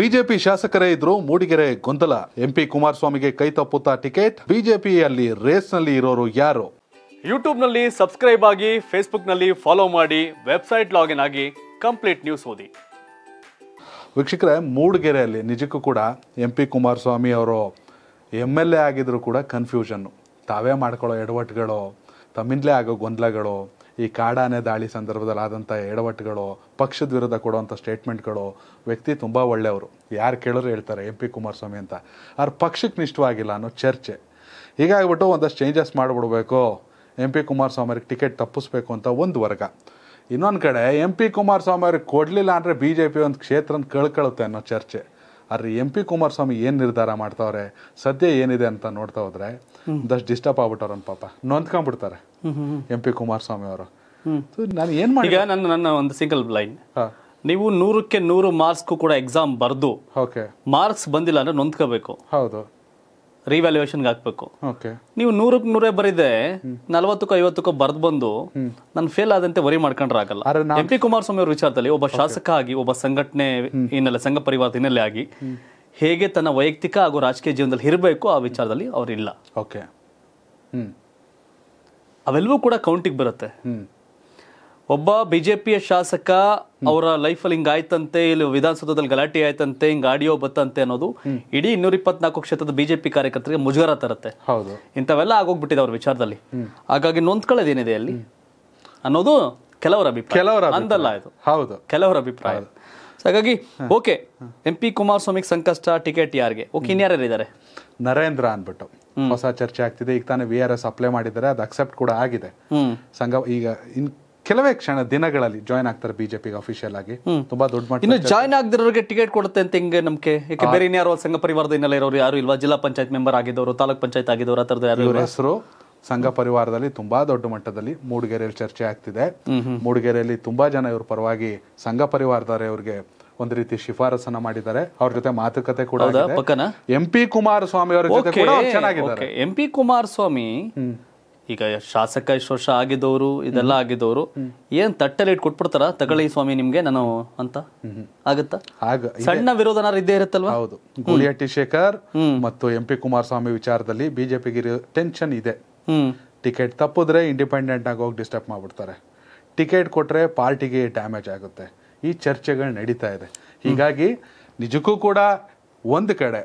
BJP ಶಾಸಕರೇ ಇದ್ರು ಮೂಡಿಗೆರೆ ಗೊಂದಲ ಎಂಪಿ ಕುಮಾರಸ್ವಾಮಿಗೆ ಕೈ ತಪ್ಪುತ್ತಾ ಟಿಕೆಟ್ ಬಿಜೆಪಿಯಲ್ಲಿ ರೇಸ್ನಲ್ಲಿ ಇರೋರು ಯಾರು ಯೂಟ್ಯೂಬ್ನಲ್ಲಿ ಸಬ್ಸ್ಕ್ರೈಬ್ ಆಗಿ ಫೇಸ್ಬುಕ್ನಲ್ಲಿ ಫಾಲೋ ಮಾಡಿ ವೆಬ್ಸೈಟ್ ಲಾಗಿನ್ ಆಗಿ ಕಂಪ್ಲೀಟ್ ನ್ಯೂಸ್ ಓದಿ ವೀಕ್ಷಕರೇ ಮೂಡಿಗೆರೆಯಲ್ಲಿ ನಿಜಕ್ಕೂ ಕೂಡ ಎಂ ಪಿ ಕುಮಾರಸ್ವಾಮಿ ಅವರು ಎಮ್ ಎಲ್ ಎ ಆಗಿದ್ರು ಕೂಡ ಕನ್ಫ್ಯೂಷನ್ನು ತಾವೇ ಮಾಡ್ಕೊಳ್ಳೋ ಎಡವಟ್ಟುಗಳು ತಮ್ಮಿಂದಲೇ ಆಗೋ ಗೊಂದಲಗಳು ಈ ಕಾಡಾನೆ ದಾಳಿ ಸಂದರ್ಭದಲ್ಲಿ ಆದಂಥ ಎಡವಟ್ಟುಗಳು ಪಕ್ಷದ ವಿರುದ್ಧ ಕೊಡುವಂಥ ಸ್ಟೇಟ್ಮೆಂಟ್ಗಳು ವ್ಯಕ್ತಿ ತುಂಬ ಒಳ್ಳೆಯವರು ಯಾರು ಕೇಳಿದ್ರು ಹೇಳ್ತಾರೆ ಎಂ ಪಿ ಕುಮಾರಸ್ವಾಮಿ ಅಂತ ಅವ್ರ ಪಕ್ಷಕ್ಕೆ ನಿಷ್ಠವಾಗಿಲ್ಲ ಅನ್ನೋ ಚರ್ಚೆ ಹೀಗಾಗ್ಬಿಟ್ಟು ಒಂದಷ್ಟು ಚೇಂಜಸ್ ಮಾಡಿಬಿಡ್ಬೇಕು ಎಂ ಪಿ ಕುಮಾರಸ್ವಾಮಿ ಅವ್ರಿಗೆ ಟಿಕೆಟ್ ತಪ್ಪಿಸ್ಬೇಕು ಅಂತ ಒಂದು ವರ್ಗ ಇನ್ನೊಂದು ಕಡೆ ಎಂ ಪಿ ಕುಮಾರಸ್ವಾಮಿ ಅವ್ರಿಗೆ ಕೊಡಲಿಲ್ಲ ಅಂದರೆ ಬಿ ಜೆ ಪಿ ಒಂದು ಕ್ಷೇತ್ರನ ಕಳ್ಕೊಳ್ಳುತ್ತೆ ಅನ್ನೋ ಚರ್ಚೆ ಆದರೆ ಎಂ ಪಿ ಕುಮಾರಸ್ವಾಮಿ ಏನು ನಿರ್ಧಾರ ಮಾಡ್ತಾವ್ರೆ ಸದ್ಯ ಏನಿದೆ ಅಂತ ನೋಡ್ತಾ ಹೋದ್ರೆ ದಷ್ಟು ಡಿಸ್ಟರ್ಬ್ ಆಗ್ಬಿಟ್ಟವ್ರನ್ ಪಾಪ ನೊಂದ್ಕೊಂಡ್ಬಿಡ್ತಾರೆ ಎಂ ಪಿ ಕುಮಾರಸ್ವಾಮಿ ಅವರು ನಾನು ಏನು ಮಾಡಿ ನನ್ನ ನನ್ನ ಒಂದು ಸಿಂಗಲ್ ಲೈನ್ ನೀವು ನೂರಕ್ಕೆ ನೂರು ಮಾರ್ಕ್ಸ್ಗೂ ಕೂಡ ಎಕ್ಸಾಮ್ ಬರ್ದು ಓಕೆ ಮಾರ್ಕ್ಸ್ ಬಂದಿಲ್ಲ ಅಂದ್ರೆ ನೊಂದ್ಕೋಬೇಕು ಹೌದು ರಿವ್ಯಾಲ್ಯೂಯೇಷನ್ಗೆ ಹಾಕ್ಬೇಕು ನೀವು ನೂರಕ್ಕೆ ನೂರೇ ಬರಿದೆ ನಲವತ್ತಕ್ಕೋ ಐವತ್ತಕ್ಕೋ ಬರೆದು ಬಂದು ನಾನು ಫೇಲ್ ಆದಂತೆ ವರಿ ಮಾಡ್ಕೊಂಡ್ರೆ ಆಗಲ್ಲ ಎಂ ಪಿ ಕುಮಾರಸ್ವಾಮಿ ಅವರ ವಿಚಾರದಲ್ಲಿ ಒಬ್ಬ ಶಾಸಕ ಆಗಿ ಒಬ್ಬ ಸಂಘಟನೆ ಹಿನ್ನೆಲೆ ಸಂಘ ಪರಿವಾರದ ಹಿನ್ನೆಲೆ ಆಗಿ ಹೇಗೆ ತನ್ನ ವೈಯಕ್ತಿಕ ಹಾಗೂ ರಾಜಕೀಯ ಜೀವನದಲ್ಲಿ ಇರಬೇಕು ಆ ವಿಚಾರದಲ್ಲಿ ಅವ್ರಿಲ್ಲ ಓಕೆ ಅವೆಲ್ಲವೂ ಕೂಡ ಕೌಂಟಿಗೆ ಬರುತ್ತೆ ಒಬ್ಬ ಬಿಜೆಪಿಯ ಶಾಸಕ ಅವರ ಲೈಫಲ್ಲಿ ಹಿಂಗಾಯ್ತಂತೆ ಇಲ್ಲಿ ವಿಧಾನಸೌಧದಲ್ಲಿ ಗಲಾಟೆ ಆಯ್ತಂತೆ ಹಿಂಗ್ ಆಡಿಯೋ ಬತ್ತಂತೆ ಅನ್ನೋದು ಇಡೀ ಇನ್ನೂರ ಇಪ್ಪತ್ನಾಲ್ಕು ಕ್ಷೇತ್ರದ ಬಿಜೆಪಿ ಕಾರ್ಯಕರ್ತರಿಗೆ ಮುಜುಗರ ತರುತ್ತೆ ಹೌದು ಇಂಥವೆಲ್ಲ ಆಗೋಗ್ಬಿಟ್ಟಿದೆ ಅವ್ರ ವಿಚಾರದಲ್ಲಿ ಹಾಗಾಗಿ ನೊಂದ್ಕೊಳ್ಳೋದೇನಿದೆ ಅಲ್ಲಿ ಅನ್ನೋದು ಕೆಲವರ ಅಭಿಪ್ರಾಯ ಕೆಲವರ ಅಂದಲ್ಲ ಇದು ಹೌದು ಕೆಲವರ ಅಭಿಪ್ರಾಯ ಹಾಗಾಗಿ ಓಕೆ ಎಂ ಪಿ ಕುಮಾರಸ್ವಾಮಿಗೆ ಸಂಕಷ್ಟ ಟಿಕೆಟ್ ಯಾರಿಗೆ ಓಕೆ ಇನ್ಯಾರ ಇದ್ದಾರೆ ನರೇಂದ್ರ ಅಂದ್ಬಿಟ್ಟು ಹೊಸ ಚರ್ಚೆ ಆಗ್ತಿದೆ ಈಗ ತಾನೇ ವಿ ಆರ್ ಎಸ್ ಅಪ್ಲೈ ಮಾಡಿದ್ದಾರೆ ಅದು ಅಕ್ಸೆಪ್ಟ್ ಕೂಡ ಆಗಿದೆ ಸಂಘ ಈಗ ಇನ್ ಕೆಲವೇ ಕ್ಷಣ ದಿನಗಳಲ್ಲಿ ಜಾಯ್ನ್ ಆಗ್ತಾರೆ ಬಿಜೆಪಿಗೆ ಅಫಿಷಿಯಲ್ ಆಗಿ ತುಂಬಾ ದೊಡ್ಡ ಮಟ್ಟ ಇನ್ನು ಜಾಯ್ನ್ ಆಗದಿರೋರಿಗೆ ಟಿಕೆಟ್ ಕೊಡುತ್ತೆ ಅಂತ ಹಿಂಗೆ ನಮಗೆ ಯಾಕೆ ಬೇರೆ ಇನ್ಯಾರು ಸಂಘ ಪರಿವಾರದ ಹಿನ್ನೆಲೆ ಇರೋರು ಯಾರು ಇಲ್ವಾ ಜಿಲ್ಲಾ ಪಂಚಾಯತ್ ಮೆಂಬರ್ ಆಗಿದ್ದವರು ತಾಲೂಕ್ ಪಂಚಾಯತ್ ಆಗಿದ್ದವರು ಆ ಥರದ ಯಾರು ಹೆಸರು ಸಂಘ ಪರಿವಾರದಲ್ಲಿ ತುಂಬಾ ದೊಡ್ಡ ಮಟ್ಟದಲ್ಲಿ ಮೂಡಿಗೆರೆಯಲ್ಲಿ ಚರ್ಚೆ ಆಗ್ತಿದೆ ಮೂಡಿಗೆರೆಯಲ್ಲಿ ತುಂಬಾ ಜನ ಇವ್ರ ಪರವಾಗಿ ಸಂಘ ಪರಿವಾರದವರೇ ಅವ್ರಿಗೆ ಒಂದ್ ರೀತಿ ಶಿಫಾರಸನ್ನ ಮಾಡಿದ್ದಾರೆ ಅವ್ರ ಜೊತೆ ಮಾತುಕತೆ ಕೂಡ ಎಂ ಪಿ ಕುಮಾರಸ್ವಾಮಿ ಅವರ ಜೊತೆ ಕೂಡ ಚೆನ್ನಾಗಿದ್ದಾರೆ ಎಂ ಪಿ ಕುಮಾರಸ್ವಾಮಿ ಈಗ ಶಾಸಕ ಇಷ್ಟು ವರ್ಷ ಆಗಿದ್ದವರು ಇದೆಲ್ಲ ಆಗಿದ್ದವರು ಏನ್ ತಟ್ಟೆಲಿ ಇಟ್ಟು ಕೊಟ್ಬಿಡ್ತಾರ ತಗೊಳ್ಳಿ ಸ್ವಾಮಿ ನಿಮ್ಗೆ ನಾನು ಅಂತ ಆಗುತ್ತಾ ಆಗ ಸಣ್ಣ ವಿರೋಧನಾರ ಇದ್ದೇ ಇರುತ್ತಲ್ವಾ ಹೌದು ಗುಳಿಯಟ್ಟಿ ಶೇಖರ್ ಮತ್ತು ಎಂ ಪಿ ಕುಮಾರಸ್ವಾಮಿ ವಿಚಾರದಲ್ಲಿ ಬಿಜೆಪಿಗೆ ಟೆನ್ಷನ್ ಇದೆ ಟಿಕೆಟ್ ತಪ್ಪಿದ್ರೆ ಇಂಡಿಪೆಂಡೆಂಟ್ ಆಗಿ ಹೋಗಿ ಡಿಸ್ಟರ್ಬ್ ಮಾಡ್ಬಿಡ್ತಾರೆ ಟಿಕೆಟ್ ಕೊಟ್ರೆ ಪಾರ್ಟಿಗೆ ಡ್ಯಾಮೇಜ್ ಆಗುತ್ತೆ ಈ ಚರ್ಚೆಗಳು ನಡೀತಾ ಇದೆ ಹೀಗಾಗಿ ನಿಜಕ್ಕೂ ಕೂಡ ಒಂದು ಕಡೆ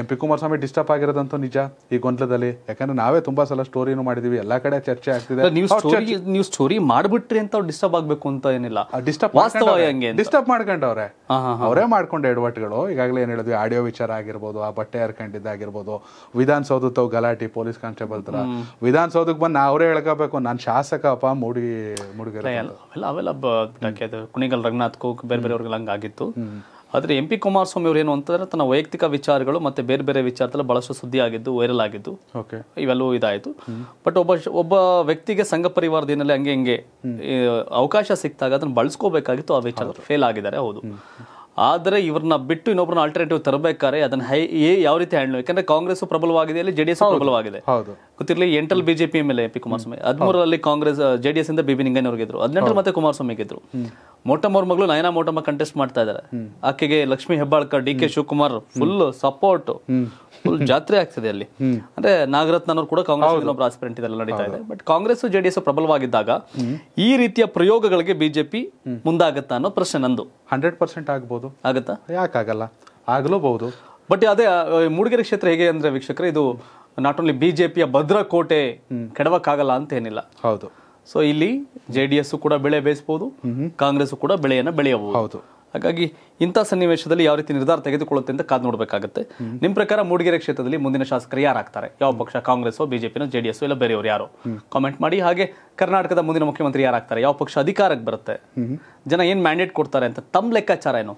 ಎಂ ಪಿ ಕುಮಾರಸ್ವಾಮಿ ಡಿಸ್ಟರ್ಬ್ ಆಗಿರೋದಂತೂ ನಿಜ ಈ ಗೊಂದಲದಲ್ಲಿ ಯಾಕಂದ್ರೆ ನಾವೇ ತುಂಬಾ ಸಲ ಸ್ಟೋರಿನೂ ಮಾಡಿದೀವಿ ಎಲ್ಲಾ ಕಡೆ ಚರ್ಚೆ ಆಗ್ತಿದೆ ನೀವು ಸ್ಟೋರಿ ಮಾಡ್ಬಿಟ್ರಿ ಅಂತ ಡಿಸ್ಟರ್ಬ್ ಆಗ್ಬೇಕು ಅಂತ ಏನಿಲ್ಲ ಡಿಸ್ಟರ್ಬ್ ಡಿಸ್ಟರ್ಬ್ ಮಾಡ್ಕೊಂಡವ್ರೆ ಅವರೇ ಮಾಡ್ಕೊಂಡು ಎಡ್ವಟ್ಗಳು ಈಗಾಗಲೇ ಏನ್ ಹೇಳಿದ್ವಿ ಆಡಿಯೋ ವಿಚಾರ ಆಗಿರ್ಬೋದು ಆ ಬಟ್ಟೆ ಹರ್ಕೊಂಡಿದ್ದಾಗಿರ್ಬೋದು ವಿಧಾನಸೌಧ ತಾವು ಗಲಾಟಿ ಪೊಲೀಸ್ ಕಾನ್ಸ್ಟೇಬಲ್ ತರ ವಿಧಾನಸೌಧಕ್ಕೆ ಬಂದು ನಾ ಅವರೇ ಹೇಳ್ಕೋಬೇಕು ನಾನು ಶಾಸಕ ಅಪ್ಪ ಮೂಡಿ ಮುಡುಗರೆ ಅವೆಲ್ಲ ಕುಣಿಗಲ್ ರಂಗನಾಥ್ ಕೋಕ್ ಬೇರೆ ಬೇರೆ ಅವ್ರಿಗೆ ಹಂಗಾಗಿತ್ತು ಆದರೆ ಎಂ ಪಿ ಕುಮಾರಸ್ವಾಮಿ ಅವರು ಏನು ಅಂತಂದ್ರೆ ತನ್ನ ವೈಯಕ್ತಿಕ ವಿಚಾರಗಳು ಮತ್ತೆ ಬೇರೆ ಬೇರೆ ವಿಚಾರದಲ್ಲಿ ಭಾಳಷ್ಟು ಸುದ್ದಿ ಆಗಿದ್ದು ವೈರಲ್ ಆಗಿದ್ದು ಓಕೆ ಇವೆಲ್ಲವೂ ಇದಾಯಿತು ಬಟ್ ಒಬ್ಬ ಒಬ್ಬ ವ್ಯಕ್ತಿಗೆ ಸಂಘ ಪರಿವಾರದ ಹಿನ್ನೆಲೆ ಹಂಗೆ ಹಿಂಗೆ ಅವಕಾಶ ಸಿಕ್ತಾಗ ಅದನ್ನು ಬಳಸ್ಕೋಬೇಕಾಗಿತ್ತು ಆ ವಿಚಾರ ಫೇಲ್ ಆಗಿದ್ದಾರೆ ಹೌದು ಆದರೆ ಇವ್ರನ್ನ ಬಿಟ್ಟು ಇನ್ನೊಬ್ಬರನ್ನ ಆಲ್ಟರ್ನೇಟಿವ್ ತರಬೇಕಾದ್ರೆ ಅದನ್ನ ಹೈ ಯಾವ ರೀತಿ ಹ್ಯಾಂಡಲ್ ಯಾಕಂದ್ರೆ ಕಾಂಗ್ರೆಸ್ ಪ್ರಬಲವಾಗಿದೆ ಅಲ್ಲಿ ಜೆಡಿಎಸ್ ಪ್ರಬಲವಾಗಿದೆ ಗೊತ್ತಿರಲಿ ಎಂಟಲ್ಲಿ ಬಿಜೆಪಿ ಮೇಲೆ ಎಂ ಪಿ ಕುಮಾರಸ್ವಾಮಿ ಹದಿಮೂರರಲ್ಲಿ ಕಾಂಗ್ರೆಸ್ ಜೆಡಿಎಸ್ ಇಂದ ಬಿಬಿ ಅವರಿಗೆ ಇದ್ರು ಹದಿನೆಂಟರಲ್ಲಿ ಮತ್ತೆ ಗೆದ್ರು ಮೋಟಮ್ ಮಗಳು ನಯನ ಮೋಟಮ್ಮ ಕಂಟೆಸ್ಟ್ ಮಾಡ್ತಾ ಇದಾರೆ ಆಕೆಗೆ Lakshmi Hebbalkar D K Shivakumar full support full ಜಾತ್ರೆ ಆಗ್ತಿದೆ ಅಲ್ಲಿ ಅಂದ್ರೆ ನಾಗರತ್ನ ಕೂಡ ಕಾಂಗ್ರೆಸ್ ಆಸ್ಪಿರೆಂಟ್ ಇದೆಲ್ಲ ನಡೀತಾ ಇದೆ ಬಟ್ ಕಾಂಗ್ರೆಸ್ ಜೆಡಿಎಸ್ ಪ್ರಬಲವಾಗಿದ್ದಾಗ ಈ ರೀತಿಯ ಪ್ರಯೋಗಗಳಿಗೆ ಬಿಜೆಪಿ ಮುಂದಾಗತ್ತಾ ಅನ್ನೋ ಪ್ರಶ್ನೆ ನಂದು ಹಂಡ್ರೆಡ್ ಪರ್ಸೆಂಟ್ ಆಗ್ಬೋದು ಆಗತ್ತಾ ಯಾಕಾಗಲ್ಲ ಆಗ್ಲೂಬಹುದು ಬಟ್ ಅದೇ ಮೂಡಿಗೆರೆ ಕ್ಷೇತ್ರ ಹೇಗೆ ಅಂದ್ರೆ ವೀಕ್ಷಕರ ಇದು ನಾಟ್ ಓನ್ಲಿ ಬಿಜೆಪಿಯ ಭದ್ರಕೋಟೆ ಕೆಡವಕ್ಕಾಗಲ್ಲ ಅಂತ ಏನಿಲ್ಲ ಹೌದು ಸೊ ಇಲ್ಲಿ ಜೆ ಡಿ ಎಸ್ ಕೂಡ ಬೆಳೆ ಬೇಯಿಸಬಹುದು ಕಾಂಗ್ರೆಸ್ ಕೂಡ ಬೆಳೆಯನ್ನ ಬೆಳೆಯಬಹುದು ಹೌದು ಹಾಗಾಗಿ ಇಂತಹ ಸನ್ನಿವೇಶದಲ್ಲಿ ಯಾವ ರೀತಿ ನಿರ್ಧಾರ ತೆಗೆದುಕೊಳ್ಳುತ್ತೆ ಅಂತ ಕಾದು ನೋಡಬೇಕಾಗುತ್ತೆ ನಿಮ್ಮ ಪ್ರಕಾರ ಮೂಡಿಗೆರೆ ಕ್ಷೇತ್ರದಲ್ಲಿ ಮುಂದಿನ ಶಾಸಕರು ಯಾರಾಗ್ತಾರೆ ಯಾವ ಪಕ್ಷ ಕಾಂಗ್ರೆಸ್ ಬಿಜೆಪಿನೋ ಜೆ ಡಿ ಎಸ್ ಇಲ್ಲ ಬೇರೆಯವರು ಯಾರು ಕಾಮೆಂಟ್ ಮಾಡಿ ಹಾಗೆ ಕರ್ನಾಟಕದ ಮುಂದಿನ ಮುಖ್ಯಮಂತ್ರಿ ಯಾರಾಗ್ತಾರೆ ಯಾವ ಪಕ್ಷ ಅಧಿಕಾರಕ್ಕೆ ಬರುತ್ತೆ ಜನ ಏನು ಮ್ಯಾಂಡೇಟ್ ಕೊಡ್ತಾರೆ ಅಂತ ತಮ್ಮ ಲೆಕ್ಕಾಚಾರ ಏನು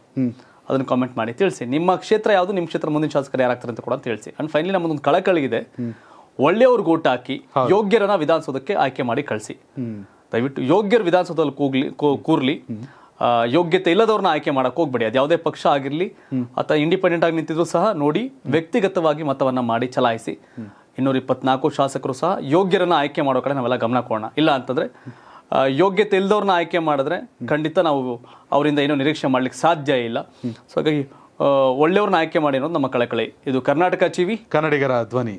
ಅದನ್ನು ಕಾಮೆಂಟ್ ಮಾಡಿ ತಿಳಿಸಿ ನಿಮ್ಮ ಕ್ಷೇತ್ರ ಯಾವುದು ನಿಮ್ಮ ಕ್ಷೇತ್ರ ಮುಂದಿನ ಶಾಸಕರು ಯಾರಾಗ್ತಾರೆ ಅಂತ ಕೂಡ ತಿಳಿಸಿ ಅಂಡ್ ಫೈನಲಿ ನಮ್ಮದೊಂದು ಕಳಕಳಿಗಿದೆ ಒಳ್ಳೆಯವ್ರಿಗೆ ಓಟ್ ಹಾಕಿ ಯೋಗ್ಯರನ್ನ ವಿಧಾನಸೌಧಕ್ಕೆ ಆಯ್ಕೆ ಮಾಡಿ ಕಳಿಸಿ ದಯವಿಟ್ಟು ಯೋಗ್ಯರು ವಿಧಾನಸೌಧದಲ್ಲಿ ಕೂಗ್ಲಿ ಕೂರ್ಲಿ ಯೋಗ್ಯತೆ ಇಲ್ಲದವ್ರನ್ನ ಆಯ್ಕೆ ಮಾಡಕ್ ಹೋಗ್ಬೇಡಿ ಅದು ಯಾವುದೇ ಪಕ್ಷ ಆಗಿರ್ಲಿ ಅಥವಾ ಇಂಡಿಪೆಂಡೆಂಟ್ ಆಗಿ ನಿಂತಿದ್ರು ಸಹ ನೋಡಿ ವ್ಯಕ್ತಿಗತವಾಗಿ ಮತವನ್ನ ಮಾಡಿ ಚಲಾಯಿಸಿ ಇನ್ನೂರ ಇಪ್ಪತ್ನಾಲ್ಕು ಶಾಸಕರು ಸಹ ಯೋಗ್ಯರನ್ನ ಆಯ್ಕೆ ಮಾಡೋ ಕಡೆ ನಾವೆಲ್ಲ ಗಮನ ಕೊಡೋಣ ಇಲ್ಲ ಅಂತಂದ್ರೆ ಯೋಗ್ಯತೆ ಇಲ್ಲದವ್ರನ್ನ ಆಯ್ಕೆ ಮಾಡಿದ್ರೆ ಖಂಡಿತ ನಾವು ಅವರಿಂದ ಏನೋ ನಿರೀಕ್ಷೆ ಮಾಡ್ಲಿಕ್ಕೆ ಸಾಧ್ಯ ಇಲ್ಲ ಸೊ ಹಾಗಾಗಿ ಒಳ್ಳೆಯವ್ರನ್ನ ಆಯ್ಕೆ ಮಾಡಿ ಅನ್ನೋದು ನಮ್ಮ ಕಳಕಳಿ ಇದು ಕರ್ನಾಟಕ ಚೀವಿ ಕನ್ನಡಿಗರ ಧ್ವನಿ